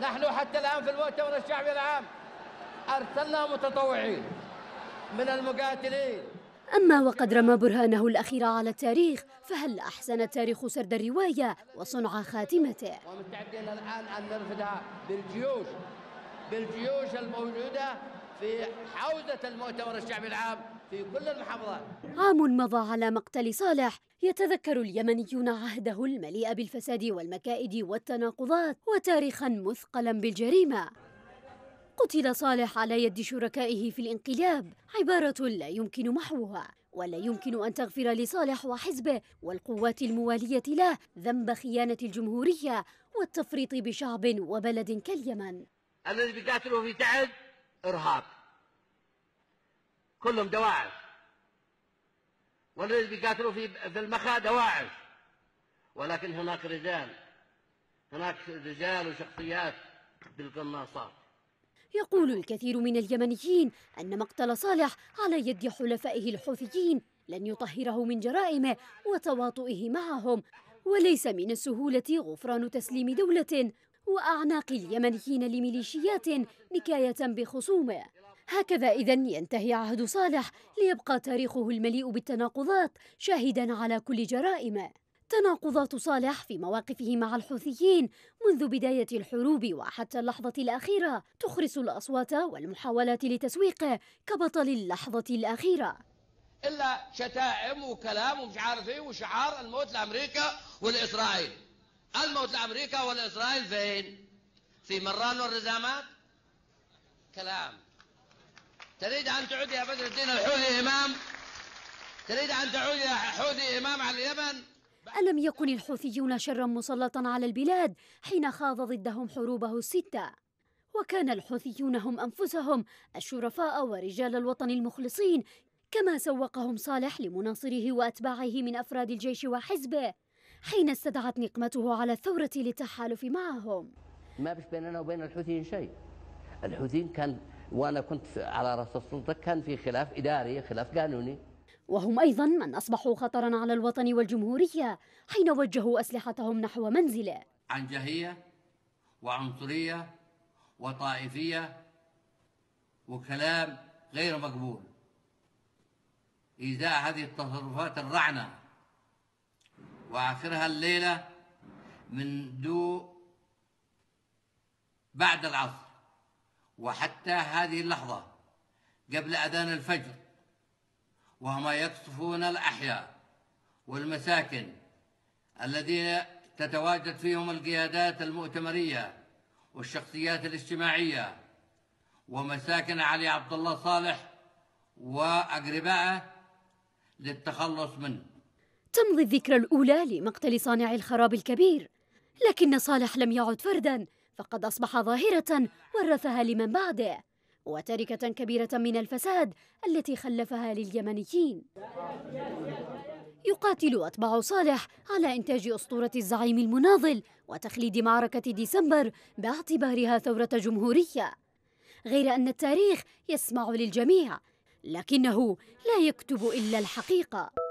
نحن حتى الآن في المؤتمر الشعبي العام أرسلنا متطوعين من المقاتلين أما وقد رمى برهانه الأخير على التاريخ فهل أحسن التاريخ سرد الرواية وصنع خاتمته ومستعدين الآن أن نرفدها بالجيوش بالجيوش الموجودة في حوزة المؤتمر الشعبي العام في كل المحافظات عام مضى على مقتل صالح يتذكر اليمنيون عهده المليء بالفساد والمكائد والتناقضات وتاريخا مثقلا بالجريمه قتل صالح على يد شركائه في الانقلاب عباره لا يمكن محوها ولا يمكن ان تغفر لصالح وحزبه والقوات المواليه له ذنب خيانه الجمهوريه والتفريط بشعب وبلد كاليمن الذي بيقاتلوا في تعز ارهاب كلهم دواعش والذي بيقاتلوا في في المخا دواعش ولكن هناك رجال هناك رجال وشخصيات بالقناصات يقول الكثير من اليمنيين أن مقتل صالح على يد حلفائه الحوثيين لن يطهره من جرائمه وتواطئه معهم وليس من السهولة غفران تسليم دولة وأعناق اليمنيين لميليشيات نكاية بخصومه هكذا إذا ينتهي عهد صالح ليبقى تاريخه المليء بالتناقضات شاهدا على كل جرائمه تناقضات صالح في مواقفه مع الحوثيين منذ بداية الحروب وحتى اللحظة الأخيرة تخرس الأصوات والمحاولات لتسويقه كبطل اللحظة الأخيرة إلا شتائم وكلام ومش عارف إيه وشعار الموت لأمريكا والإسرائيل الموت لأمريكا والإسرائيل فين؟ في مران والرزامات كلام تريد أن تعود يا بدر الدين الحوثي إمام تريد أن تعود يا حوثي إمام على اليمن ألم يكن الحوثيون شرا مسلطا على البلاد حين خاض ضدهم حروبه الستة وكان الحوثيون هم أنفسهم الشرفاء ورجال الوطن المخلصين كما سوقهم صالح لمناصره وأتباعه من أفراد الجيش وحزبه حين استدعت نقمته على الثورة للتحالف معهم ما فيش بيننا وبين الحوثيين شيء الحوثيين كان وأنا كنت على رأس السلطة كان في خلاف إداري خلاف قانوني وهم أيضا من أصبحوا خطرا على الوطن والجمهورية حين وجهوا أسلحتهم نحو منزله عن جهية وعنصرية وطائفية وكلام غير مقبول إيذاء هذه التصرفات الرعنة وآخرها الليلة من دو بعد العصر وحتى هذه اللحظة قبل أذان الفجر وهما يقصفون الأحياء والمساكن الذين تتواجد فيهم القيادات المؤتمرية والشخصيات الاجتماعية ومساكن علي عبد الله صالح وأقربائه للتخلص منه تمضي الذكرى الأولى لمقتل صانع الخراب الكبير لكن صالح لم يعد فرداً فقد أصبح ظاهرة ورثها لمن بعده وتركة كبيرة من الفساد التي خلفها لليمنيين يقاتل أتباع صالح على إنتاج أسطورة الزعيم المناضل وتخليد معركة ديسمبر باعتبارها ثورة جمهورية غير أن التاريخ يسمع للجميع لكنه لا يكتب إلا الحقيقة